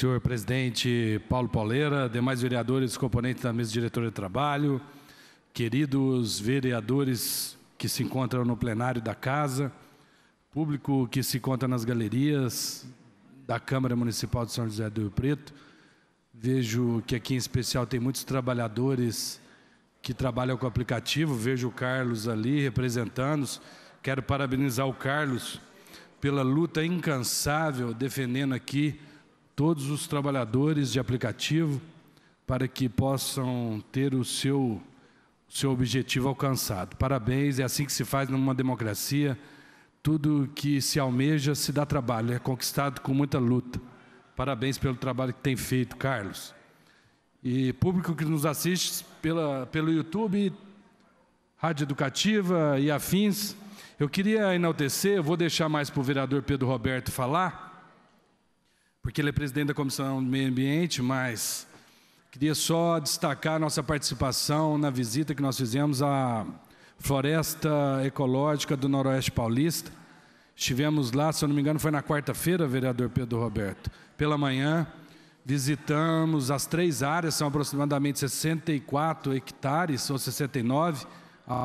senhor presidente Paulo Pauleira, demais vereadores, componentes da mesa diretora de trabalho, queridos vereadores que se encontram no plenário da casa, público que se encontra nas galerias da Câmara Municipal de São José do Rio Preto. Vejo que aqui em especial tem muitos trabalhadores que trabalham com o aplicativo, vejo o Carlos ali representando-os. Quero parabenizar o Carlos pela luta incansável defendendo aqui todos os trabalhadores de aplicativo para que possam ter o seu, seu objetivo alcançado. Parabéns, é assim que se faz numa democracia. Tudo que se almeja se dá trabalho, é conquistado com muita luta. Parabéns pelo trabalho que tem feito, Carlos. E público que nos assiste pela, pelo YouTube, Rádio Educativa e afins, eu queria enaltecer, eu vou deixar mais para o vereador Pedro Roberto falar porque ele é presidente da Comissão do Meio Ambiente, mas queria só destacar nossa participação na visita que nós fizemos à Floresta Ecológica do Noroeste Paulista. Estivemos lá, se eu não me engano, foi na quarta-feira, vereador Pedro Roberto, pela manhã. Visitamos as três áreas, são aproximadamente 64 hectares, ou 69,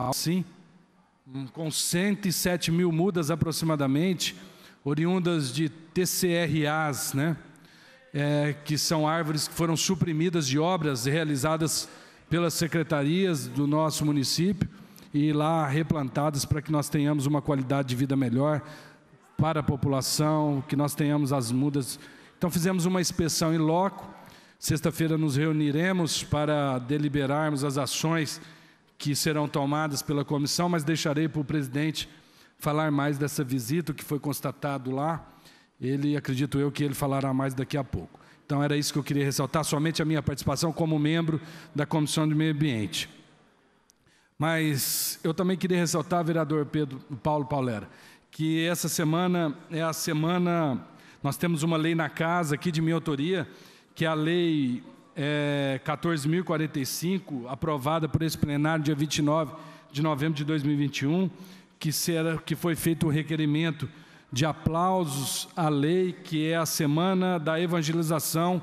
assim, ah, com 107 mil mudas aproximadamente oriundas de TCRAs, né? É, que são árvores que foram suprimidas de obras realizadas pelas secretarias do nosso município e lá replantadas para que nós tenhamos uma qualidade de vida melhor para a população, que nós tenhamos as mudas. Então fizemos uma inspeção em loco. Sexta-feira nos reuniremos para deliberarmos as ações que serão tomadas pela comissão, mas deixarei para o presidente falar mais dessa visita que foi constatado lá. Ele, acredito eu, que ele falará mais daqui a pouco. Então era isso que eu queria ressaltar, somente a minha participação como membro da Comissão de Meio Ambiente. Mas eu também queria ressaltar, vereador Pedro Paulo Paulera, que essa semana é a semana nós temos uma lei na casa aqui de minha autoria, que é a lei é, 14.045, aprovada por esse plenário dia 29 de novembro de 2021, que, será, que foi feito o requerimento de aplausos à lei, que é a Semana da Evangelização,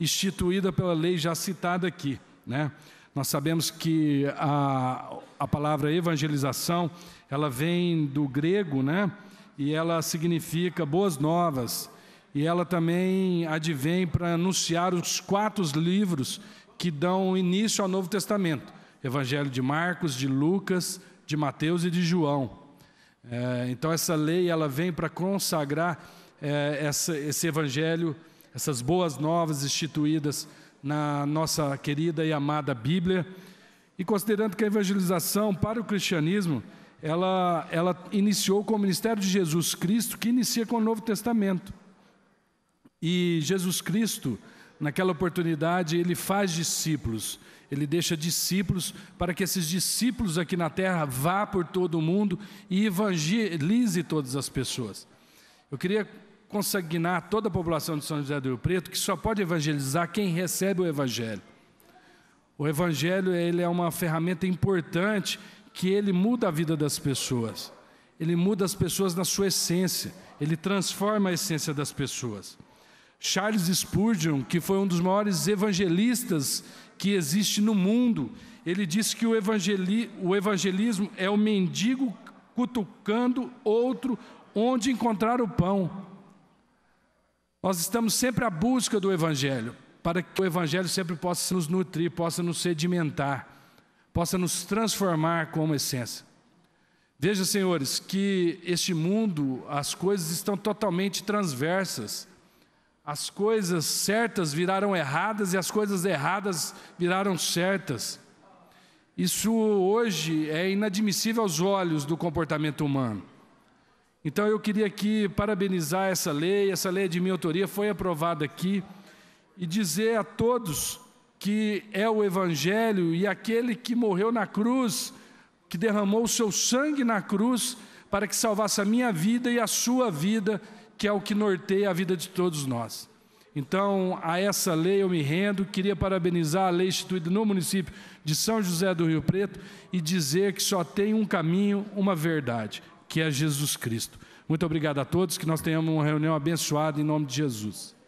instituída pela lei já citada aqui. Né? Nós sabemos que a, a palavra evangelização, ela vem do grego, né? e ela significa boas novas, e ela também advém para anunciar os quatro livros que dão início ao Novo Testamento: Evangelho de Marcos, de Lucas, de Mateus e de João. É, então essa lei ela vem para consagrar é, essa, esse evangelho, essas boas novas instituídas na nossa querida e amada Bíblia. E considerando que a evangelização para o cristianismo ela, ela iniciou com o ministério de Jesus Cristo, que inicia com o Novo Testamento. E Jesus Cristo, Naquela oportunidade, ele faz discípulos, ele deixa discípulos para que esses discípulos aqui na terra vá por todo o mundo e evangelize todas as pessoas. Eu queria consagnar toda a população de São José do Rio Preto que só pode evangelizar quem recebe o evangelho. O evangelho ele é uma ferramenta importante que ele muda a vida das pessoas. Ele muda as pessoas na sua essência, ele transforma a essência das pessoas. Charles Spurgeon, que foi um dos maiores evangelistas que existe no mundo, ele disse que o, evangeli o evangelismo é o mendigo cutucando outro onde encontrar o pão. Nós estamos sempre à busca do Evangelho, para que o Evangelho sempre possa nos nutrir, possa nos sedimentar, possa nos transformar como essência. Veja, senhores, que este mundo, as coisas estão totalmente transversas as coisas certas viraram erradas e as coisas erradas viraram certas. Isso hoje é inadmissível aos olhos do comportamento humano. Então eu queria aqui parabenizar essa lei, essa lei é de minha autoria foi aprovada aqui, e dizer a todos que é o Evangelho e aquele que morreu na cruz, que derramou o seu sangue na cruz, para que salvasse a minha vida e a sua vida que é o que norteia a vida de todos nós. Então, a essa lei eu me rendo. Queria parabenizar a lei instituída no município de São José do Rio Preto e dizer que só tem um caminho, uma verdade, que é Jesus Cristo. Muito obrigado a todos, que nós tenhamos uma reunião abençoada em nome de Jesus.